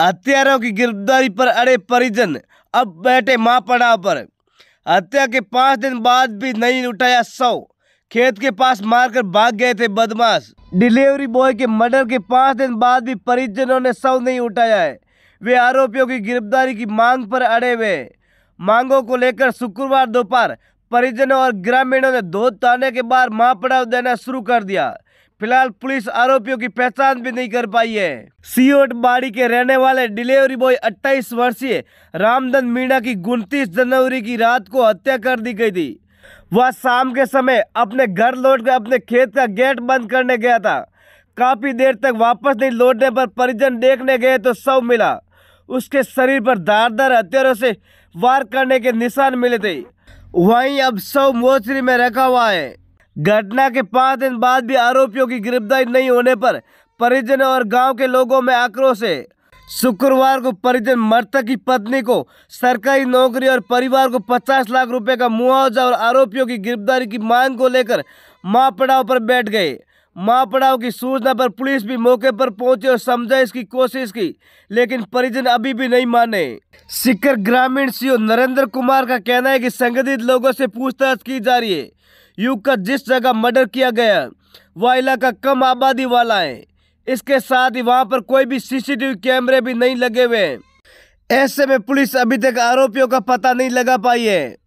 हत्यारों की गिरफ्तारी पर अड़े परिजन अब बैठे मां पड़ाव पर हत्या के पाँच दिन बाद भी नहीं उठाया शव खेत के पास मारकर भाग गए थे बदमाश डिलीवरी बॉय के मर्डर के पाँच दिन बाद भी परिजनों ने शव नहीं उठाया है वे आरोपियों की गिरफ्तारी की मांग पर अड़े हुए मांगों को लेकर शुक्रवार दोपहर परिजनों और ग्रामीणों ने दो ताने के बाद माँ पड़ाव देना शुरू कर दिया फिलहाल पुलिस आरोपियों की पहचान भी नहीं कर पाई है सीओट बाड़ी के रहने वाले डिलीवरी बॉय 28 वर्षीय रामधन मीणा की उनतीस जनवरी की रात को हत्या कर दी गई थी वह शाम के समय अपने घर लौटकर अपने खेत का गेट बंद करने गया था काफ़ी देर तक वापस नहीं लौटने पर परिजन देखने गए तो सब मिला उसके शरीर पर धारदार हथियारों से वार करने के निशान मिले थे वहीं अब सब मोचरी में रखा हुआ है घटना के पाँच दिन बाद भी आरोपियों की गिरफ्तारी नहीं होने पर परिजन और गांव के लोगों में आक्रोश है शुक्रवार को परिजन मृतक की पत्नी को सरकारी नौकरी और परिवार को 50 लाख रुपए का मुआवजा और आरोपियों की गिरफ्तारी की मांग को लेकर मां पड़ाव पर बैठ गए पड़ाव की सूचना पर पुलिस भी मौके पर पहुंची और समझाइश की कोशिश की लेकिन परिजन अभी भी नहीं माने सिकर ग्रामीण सीओ नरेंद्र कुमार का कहना है कि संगठित लोगों से पूछताछ की जा रही है युग का जिस जगह मर्डर किया गया वह इलाका कम आबादी वाला है इसके साथ ही वहाँ पर कोई भी सीसीटीवी कैमरे भी नहीं लगे हुए हैं ऐसे में पुलिस अभी तक आरोपियों का पता नहीं लगा पाई है